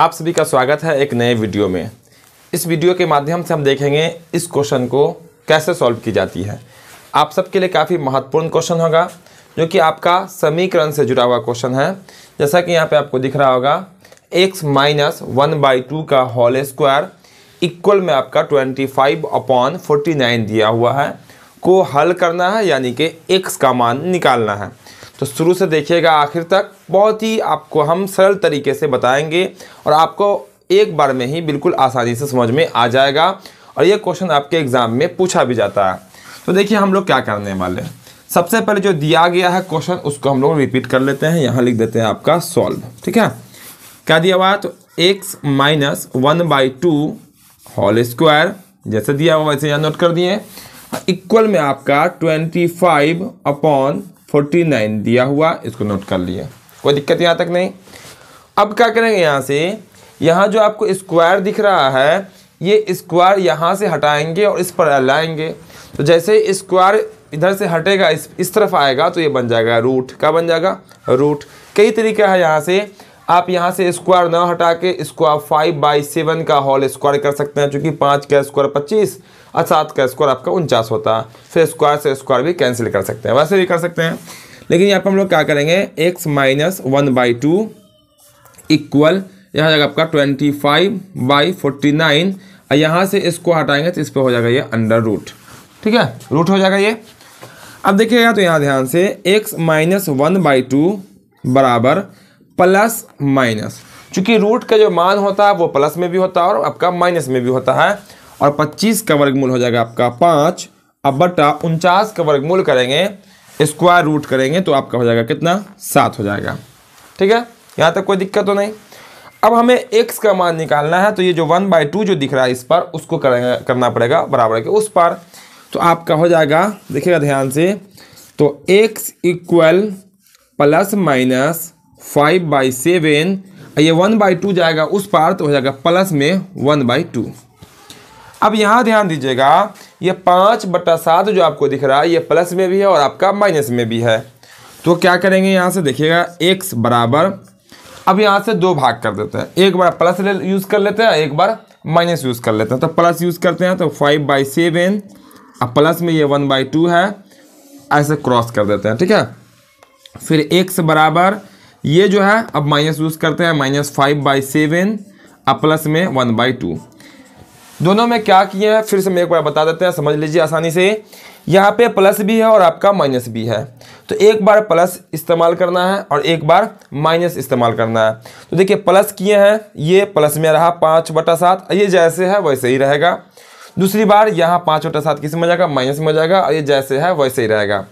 आप सभी का स्वागत है एक नए वीडियो में इस वीडियो के माध्यम से हम देखेंगे इस क्वेश्चन को कैसे सॉल्व की जाती है आप सबके लिए काफ़ी महत्वपूर्ण क्वेश्चन होगा जो कि आपका समीकरण से जुड़ा हुआ क्वेश्चन है जैसा कि यहाँ पे आपको दिख रहा होगा X minus one by two का होल स्क्वायर इक्वल में आपका twenty five upon forty nine दिया हुआ है को हल करना है यानी कि एक्स का मान निकालना है तो शुरू से देखिएगा आखिर तक बहुत ही आपको हम सरल तरीके से बताएंगे और आपको एक बार में ही बिल्कुल आसानी से समझ में आ जाएगा और ये क्वेश्चन आपके एग्ज़ाम में पूछा भी जाता है तो देखिए हम लोग क्या करने वाले हैं सबसे पहले जो दिया गया है क्वेश्चन उसको हम लोग रिपीट कर लेते हैं यहाँ लिख देते हैं आपका सॉल्व ठीक है क्या दिया हुआ तो X minus one by two whole square जैसे दिया हुआ वैसे यहाँ नोट कर दिए इक्वल में आपका twenty five upon forty nine दिया हुआ इसको नोट कर लिया कोई दिक्कत यहाँ तक नहीं अब क्या करेंगे यहाँ से यहाँ जो आपको स्क्वायर दिख रहा है ये स्क्वायर यहाँ से हटाएंगे और इस पर लाएंगे तो जैसे स्क्वायर इधर से हटेगा इस इस तरफ आएगा तो ये बन जाएगा रूट क्या बन जाएगा रूट कई तरीका है यहाँ से आप यहां से स्क्वायर ना हटा के स्क्वायर फाइव बाई सेवन का होल स्क्वायर कर सकते हैं चूंकि पाँच का स्क्वायर पच्चीस और सात का स्क्वायर आपका उनचास होता है फिर स्क्वायर से स्क्वायर भी कैंसिल कर सकते हैं वैसे भी कर सकते हैं लेकिन यहाँ पर हम लोग क्या करेंगे X minus one by two equal यहाँ जाएगा आपका twenty five by forty nine और यहाँ से इसको हटाएंगे तो इस पर हो जाएगा ये अंडर रूट ठीक है रूट हो जाएगा ये अब देखिएगा तो यहाँ ध्यान से X minus one by two बराबर प्लस माइनस चूंकि रूट का जो मान होता है वो प्लस में भी होता है और आपका माइनस में भी होता है और 25 का वर्गमूल हो जाएगा आपका पाँच अब बटा उनचास का वर्गमूल करेंगे स्क्वायर रूट करेंगे तो आपका हो जाएगा कितना सात हो जाएगा ठीक है यहाँ तक कोई दिक्कत तो नहीं अब हमें एक्स का मान निकालना है तो ये जो वन बाई टू जो दिख रहा है इस पर उसको करना पड़ेगा बराबर के उस पर तो आपका हो जाएगा देखिएगा ध्यान से तो X equal plus minus five by seven ये वन बाई टू जाएगा उस पार तो हो जाएगा प्लस में वन बाई टू अब यहाँ ध्यान दीजिएगा ये पाँच बटा सात जो आपको दिख रहा है ये प्लस में भी है और आपका माइनस में भी है तो क्या करेंगे यहाँ से देखिएगा एक्स बराबर अब यहाँ से दो भाग कर देते हैं एक बार प्लस यूज़ कर लेते हैं एक बार माइनस यूज़ कर लेते हैं तो प्लस यूज़ करते हैं तो फाइव बाई सेवन अब प्लस में ये वन बाई टू है ऐसे क्रॉस कर देते हैं ठीक है फिर एक्स बराबर ये जो है अब माइनस यूज़ करते हैं माइनस फाइव बाई सेवन अब प्लस में वन बाई टू दोनों में क्या किए हैं फिर से मैं एक बार बता देते हैं समझ लीजिए आसानी से यहाँ पे प्लस भी है और आपका माइनस भी है तो एक बार प्लस इस्तेमाल करना है और एक बार माइनस इस्तेमाल करना है तो देखिए प्लस किए हैं ये प्लस में रहा पाँच बटा सात ये जैसे है वैसे ही रहेगा दूसरी बार यहाँ पाँच बटा सात किस में जाएगा माइनस में जाएगा और ये जैसे है वैसे ही रहेगा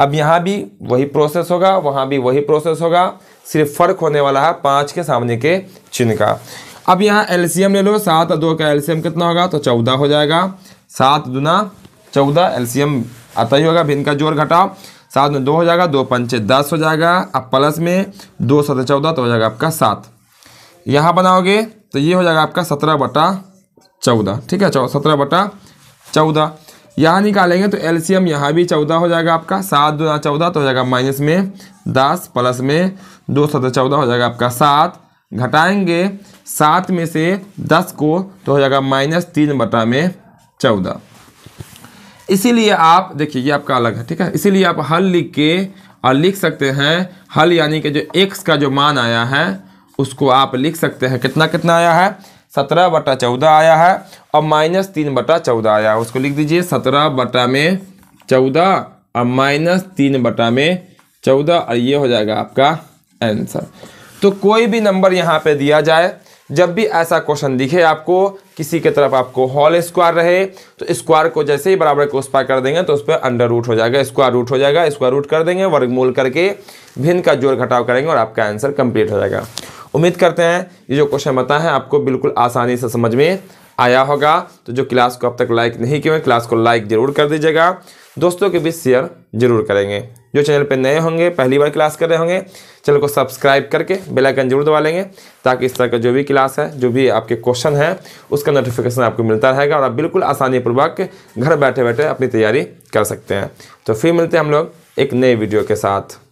अब यहाँ भी वही प्रोसेस होगा वहाँ भी वही प्रोसेस होगा सिर्फ फर्क होने वाला है पाँच के सामने के चिन्ह का अब यहाँ एलसीएम ले लो सात और दो का एलसीएम कितना होगा तो चौदह हो जाएगा सात दुना चौदह एलसीएम आता ही होगा भिन्न का जोर घटाओ सात में दो हो जाएगा दो पंचे दस हो जाएगा अब प्लस में दो सत चौदह तो हो जाएगा आपका सात यहाँ बनाओगे तो ये हो जाएगा आपका सत्रह बटा चौदह ठीक है सत्रह बटा चौदह यहाँ निकालेंगे तो एलसीएम यहाँ भी चौदह हो जाएगा आपका सात दो चौदह तो हो जाएगा माइनस में दस प्लस में दो सौ चौदह हो जाएगा आपका सात घटाएंगे सात में से दस को तो हो जाएगा माइनस तीन बटा में चौदह इसीलिए आप देखिए ये आपका अलग है ठीक है इसीलिए आप हल लिख के और लिख सकते हैं हल यानी कि जो एक्स का जो मान आया है उसको आप लिख सकते हैं कितना कितना आया है सत्रह बटा चौदह आया है और माइनस तीन बटा चौदह आया है उसको लिख दीजिए सत्रह बटा में चौदह और माइनस तीन बटा में चौदह और ये हो जाएगा आपका आंसर तो कोई भी नंबर यहाँ पे दिया जाए जब भी ऐसा क्वेश्चन दिखे आपको किसी के तरफ आपको हॉल स्क्वायर रहे तो स्क्वायर को जैसे ही बराबर को उस कर देंगे तो उस पर अंडर रूट हो जाएगा स्क्वायर रूट हो जाएगा स्क्वायर रूट कर देंगे वर्गमूल करके भिन्न का जोड़ घटाव करेंगे और आपका आंसर कंप्लीट हो जाएगा उम्मीद करते हैं ये जो क्वेश्चन बताए हैं आपको बिल्कुल आसानी से समझ में आया होगा तो जो क्लास को अब तक लाइक नहीं किए क्लास को लाइक जरूर कर दीजिएगा दोस्तों के बीच शेयर जरूर करेंगे जो चैनल पर नए होंगे पहली बार क्लास कर रहे होंगे चैनल को सब्सक्राइब करके बेल आइकन जरूर दबा लेंगे ताकि इस तरह का जो भी क्लास है जो भी आपके क्वेश्चन है उसका नोटिफिकेशन आपको मिलता रहेगा और आप बिल्कुल आसानी पूर्वक घर बैठे बैठे अपनी तैयारी कर सकते हैं तो फिर मिलते हैं हम लोग एक नए वीडियो के साथ